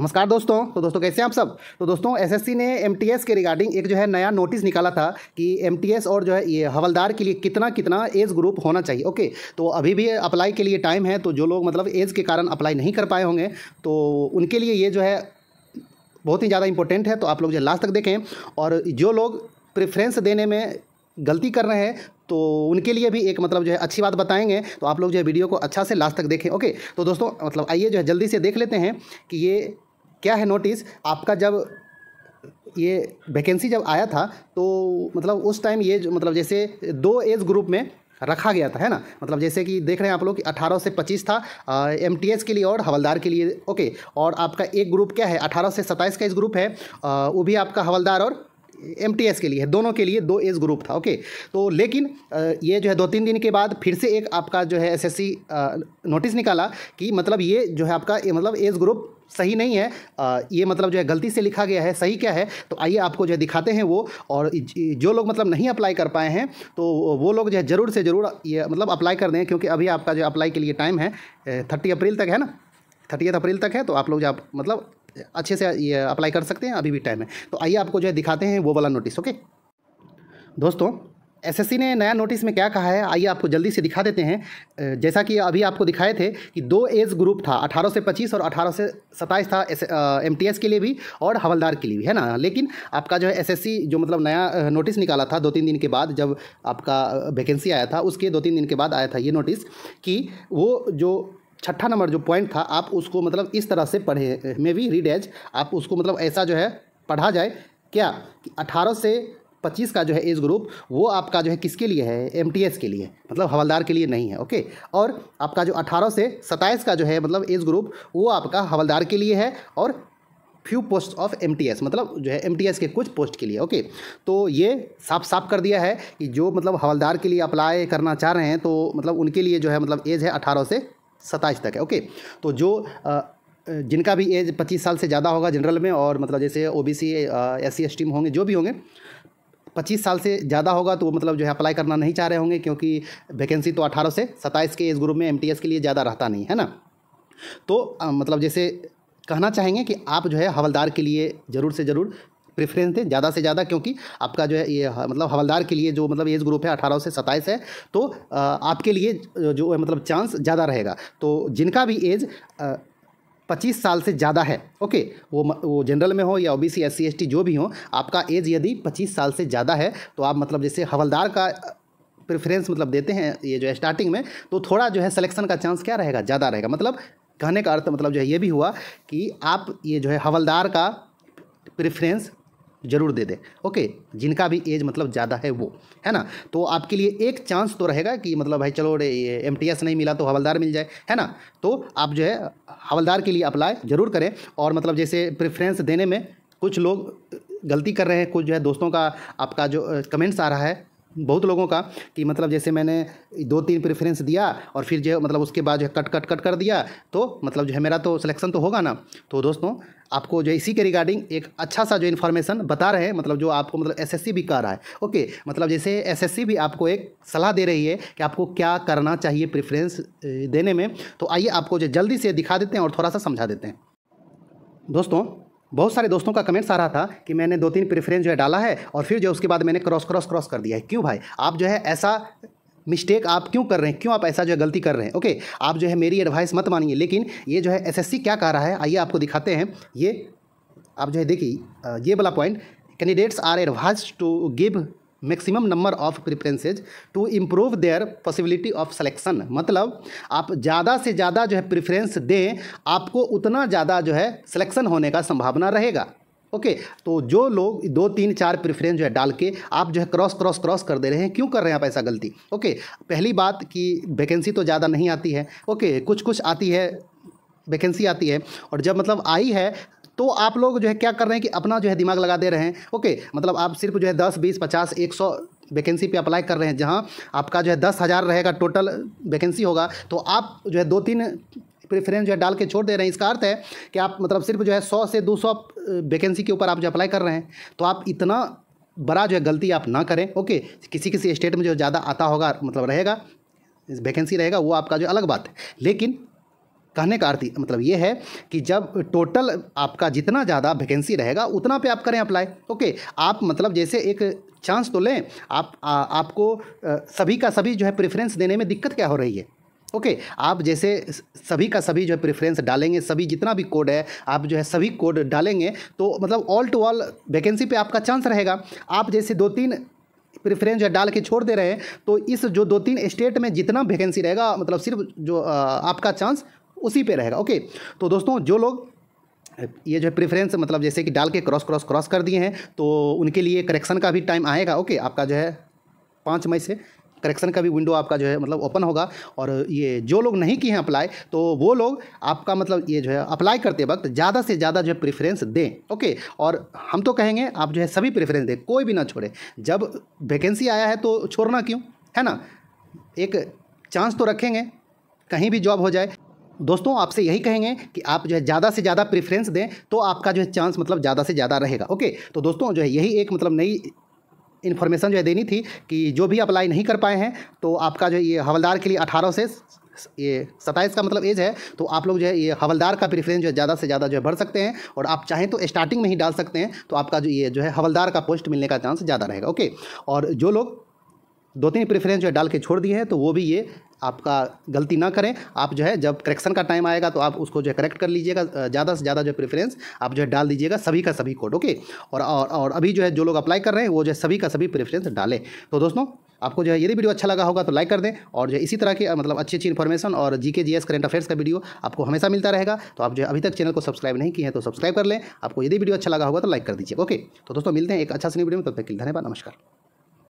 नमस्कार दोस्तों तो दोस्तों कैसे हैं आप सब तो दोस्तों एसएससी ने एमटीएस के रिगार्डिंग एक जो है नया नोटिस निकाला था कि एमटीएस और जो है ये हवलदार के लिए कितना कितना एज ग्रुप होना चाहिए ओके तो अभी भी अप्लाई के लिए टाइम है तो जो लोग मतलब एज के कारण अप्लाई नहीं कर पाए होंगे तो उनके लिए ये जो है बहुत ही ज़्यादा इंपॉर्टेंट है तो आप लोग जो लास्ट तक देखें और जो लोग प्रेफरेंस देने में गलती कर रहे हैं तो उनके लिए भी एक मतलब जो है अच्छी बात बताएंगे तो आप लोग जो है वीडियो को अच्छा से लास्ट तक देखें ओके तो दोस्तों मतलब आइए जो है जल्दी से देख लेते हैं कि ये क्या है नोटिस आपका जब ये वैकेंसी जब आया था तो मतलब उस टाइम ये मतलब जैसे दो एज ग्रुप में रखा गया था है ना मतलब जैसे कि देख रहे हैं आप लोग कि 18 से 25 था एम के लिए और हवलदार के लिए ओके और आपका एक ग्रुप क्या है 18 से 27 का इस ग्रुप है आ, वो भी आपका हवलदार और एम के लिए है दोनों के लिए दो एज ग्रुप था ओके तो लेकिन ये जो है दो तीन दिन के बाद फिर से एक आपका जो है एस नोटिस निकाला कि मतलब ये जो है आपका मतलब एज ग्रुप सही नहीं है आ, ये मतलब जो है गलती से लिखा गया है सही क्या है तो आइए आपको जो है दिखाते हैं वो और जो लोग मतलब नहीं अप्लाई कर पाए हैं तो वो लोग जो है ज़रूर से ज़रूर ये मतलब अप्लाई कर दें क्योंकि अभी आपका जो अप्लाई के लिए टाइम है थर्टी अप्रैल तक है ना थर्टी अप्रैल तक है तो आप लोग जो आप मतलब अच्छे से ये अप्लाई कर सकते हैं अभी भी टाइम है तो आइए आपको जो है दिखाते हैं वो वाला नोटिस ओके दोस्तों एसएससी ने नया नोटिस में क्या कहा है आइए आपको जल्दी से दिखा देते हैं जैसा कि अभी आपको दिखाए थे कि दो एज ग्रुप था 18 से 25 और 18 से 27 था एमटीएस के लिए भी और हवलदार के लिए भी है ना लेकिन आपका जो है एसएससी जो मतलब नया नोटिस निकाला था दो तीन दिन के बाद जब आपका वैकेंसी आया था उसके दो तीन दिन के बाद आया था ये नोटिस कि वो जो छठा नंबर जो पॉइंट था आप उसको मतलब इस तरह से पढ़े में वी रीड एज आप उसको मतलब ऐसा जो है पढ़ा जाए क्या कि से पच्चीस का जो है एज ग्रुप वो आपका जो है किसके लिए है एम के लिए मतलब हवलदार के लिए नहीं है ओके और आपका जो अठारह से सताइस का जो है मतलब एज ग्रुप वो आपका हवलदार के लिए है और फ्यू पोस्ट ऑफ एम मतलब जो है एम के कुछ पोस्ट के लिए ओके तो ये साफ साफ कर दिया है कि जो मतलब हवलदार के लिए अप्लाई करना चाह रहे हैं तो मतलब उनके लिए जो है मतलब एज है अठारह से सत्ताईस तक है ओके तो जो आ, जिनका भी एज पच्चीस साल से ज़्यादा होगा जनरल में और मतलब जैसे ओबीसी सी एस सी होंगे जो भी होंगे पच्चीस साल से ज़्यादा होगा तो वो मतलब जो है अप्लाई करना नहीं चाह रहे होंगे क्योंकि वैकेंसी तो अठारह से सत्ताईस के एज ग्रुप में एम के लिए ज़्यादा रहता नहीं है ना तो आ, मतलब जैसे कहना चाहेंगे कि आप जो है हवलदार के लिए ज़रूर से ज़रूर प्रेफरेंस दें ज़्यादा से ज़्यादा क्योंकि आपका जो है ये मतलब हवलदार के लिए जो मतलब एज ग्रुप है अठारह से सत्ताईस है तो आपके लिए जो है मतलब चांस ज़्यादा रहेगा तो जिनका भी एज पच्चीस साल से ज़्यादा है ओके वो वो जनरल में हो या ओबीसी बी सी जो भी हो आपका एज यदि पच्चीस साल से ज़्यादा है तो आप मतलब जैसे हवलदार का प्रेफरेंस मतलब देते हैं ये जो है स्टार्टिंग में तो थोड़ा जो है सिलेक्शन का चांस क्या रहेगा ज़्यादा रहेगा मतलब कहने का अर्थ मतलब जो है ये भी हुआ कि आप ये जो है हवलदार का प्रेफरेंस जरूर दे दें ओके जिनका भी एज मतलब ज़्यादा है वो है ना तो आपके लिए एक चांस तो रहेगा कि मतलब भाई चलो ये एम नहीं मिला तो हवलदार मिल जाए है ना तो आप जो है हवलदार के लिए अप्लाई ज़रूर करें और मतलब जैसे प्रेफरेंस देने में कुछ लोग गलती कर रहे हैं कुछ जो है दोस्तों का आपका जो कमेंट्स आ रहा है बहुत लोगों का कि मतलब जैसे मैंने दो तीन प्रेफरेंस दिया और फिर जो मतलब उसके बाद जो है कट कट कट कर दिया तो मतलब जो है मेरा तो सिलेक्शन तो होगा ना तो दोस्तों आपको जो इसी के रिगार्डिंग एक अच्छा सा जो इन्फॉर्मेशन बता रहे हैं मतलब जो आपको मतलब एसएससी भी कह रहा है ओके मतलब जैसे एसएससी भी आपको एक सलाह दे रही है कि आपको क्या करना चाहिए प्रेफरेंस देने में तो आइए आपको जो जल्दी से दिखा देते हैं और थोड़ा सा समझा देते हैं दोस्तों बहुत सारे दोस्तों का कमेंट्स आ रहा था कि मैंने दो तीन प्रेफरेंस जो है डाला है और फिर जो है उसके बाद मैंने क्रॉस क्रॉस क्रॉस कर दिया है क्यों भाई आप जो है ऐसा मिस्टेक आप क्यों कर रहे हैं क्यों आप ऐसा जो है गलती कर रहे हैं ओके आप जो है मेरी एडवाइस मत मानिए लेकिन ये जो है एसएससी क्या कह रहा है आइए आपको दिखाते हैं ये आप जो है देखिए ये वाला point candidates are advised to give maximum number of preferences to improve their possibility of selection मतलब आप ज़्यादा से ज़्यादा जो है प्रिफ्रेंस दें आपको उतना ज़्यादा जो है सिलेक्शन होने का संभावना रहेगा ओके okay, तो जो लोग दो तीन चार प्रेफरेंस जो है डाल के आप जो है क्रॉस क्रॉस क्रॉस कर दे रहे हैं क्यों कर रहे हैं आप ऐसा गलती ओके okay, पहली बात कि वैकेंसी तो ज़्यादा नहीं आती है ओके okay, कुछ कुछ आती है वैकेंसी आती है और जब मतलब आई है तो आप लोग जो है क्या कर रहे हैं कि अपना जो है दिमाग लगा दे रहे हैं ओके मतलब आप सिर्फ जो है दस बीस पचास एक सौ वैकेंसी पे अप्लाई कर रहे हैं जहाँ आपका जो है दस हज़ार रहेगा टोटल वैकेंसी होगा तो आप जो है दो तीन प्रेफरेंस जो है डाल के छोड़ दे रहे हैं इसका अर्थ है कि आप मतलब सिर्फ जो है सौ से दो सौ वैकेंसी के ऊपर आप जो अप्लाई कर रहे हैं तो आप इतना बड़ा जो है गलती आप ना करें ओके किसी किसी स्टेट में जो ज़्यादा आता होगा मतलब रहेगा वैकेंसी रहेगा वो आपका जो अलग बात है लेकिन कहने का अर्थ मतलब ये है कि जब टोटल आपका जितना ज़्यादा वैकेंसी रहेगा उतना पे आप करें अप्लाई ओके आप मतलब जैसे एक चांस तो लें आप आ, आपको आ, सभी का सभी जो है प्रेफरेंस देने में दिक्कत क्या हो रही है ओके okay, आप जैसे सभी का सभी जो है प्रेफरेंस डालेंगे सभी जितना भी कोड है आप जो है सभी कोड डालेंगे तो मतलब ऑल टू ऑल वैकेंसी पे आपका चांस रहेगा आप जैसे दो तीन प्रेफरेंस जो है डाल के छोड़ दे रहे हैं तो इस जो दो तीन स्टेट में जितना वैकेंसी रहेगा मतलब सिर्फ जो आपका चांस उसी पे रहेगा ओके तो दोस्तों जो लोग ये जो है प्रेफरेंस मतलब जैसे कि डाल के क्रॉस क्रॉस क्रॉस कर दिए हैं तो उनके लिए करेक्शन का भी टाइम आएगा ओके आपका जो है पाँच मई से करेक्शन का भी विंडो आपका जो है मतलब ओपन होगा और ये जो लोग नहीं किए हैं अप्लाई तो वो लोग आपका मतलब ये जो है अप्लाई करते वक्त ज़्यादा से ज़्यादा जो है प्रेफरेंस दें ओके और हम तो कहेंगे आप जो है सभी प्रेफरेंस दें कोई भी ना छोड़े जब वैकेंसी आया है तो छोड़ना क्यों है ना एक चांस तो रखेंगे कहीं भी जॉब हो जाए दोस्तों आपसे यही कहेंगे कि आप जो है ज़्यादा से ज़्यादा प्रेफरेंस दें तो आपका जो है चांस मतलब ज़्यादा से ज़्यादा रहेगा ओके तो दोस्तों जो है यही एक मतलब नई इन्फॉर्मेशन जो है देनी थी कि जो भी अप्लाई नहीं कर पाए हैं तो आपका जो है ये हवलदार के लिए अठारह से ये सत्ताईस का मतलब एज है तो आप लोग जो है ये हवलदार का प्रेफरेंस जो है ज़्यादा से ज़्यादा जो है भर सकते हैं और आप चाहें तो स्टार्टिंग में ही डाल सकते हैं तो आपका जो ये जो है हवलदार का पोस्ट मिलने का चांस ज़्यादा रहेगा ओके और जो लोग दो तीन प्रेफरेंस जो है डाल के छोड़ दिए हैं तो वो भी ये आपका गलती ना करें आप जो है जब करेक्शन का टाइम आएगा तो आप उसको जो है करेक्ट कर लीजिएगा ज़्यादा से ज़्यादा जो प्रेफरेंस आप जो है डाल दीजिएगा सभी का सभी कोड ओके और और और अभी जो है जो लोग अप्लाई कर रहे हैं वो जो है सभी का सभी प्रेफरेंस डालें तो दोस्तों आपको जो है यदि वीडियो अच्छा लगा होगा तो लाइक कर दें और जो इसी तरह की मतलब अच्छी अच्छी इन्फॉर्मेशन और जी के करंट एस करेंट अफेयर्स का वीडियो आपको हमेशा मिलता रहेगा तो आप जो अभी तक चैनल को सब्सक्राइब नहीं किए हैं तो सब्सक्राइब कर लें आपको यदि वीडियो अच्छा लगा होगा तो लाइक कर दीजिए ओके तो दोस्तों मिलते हैं एक अच्छा सी वीडियो में तब तक के लिए धन्यवाद नमस्कार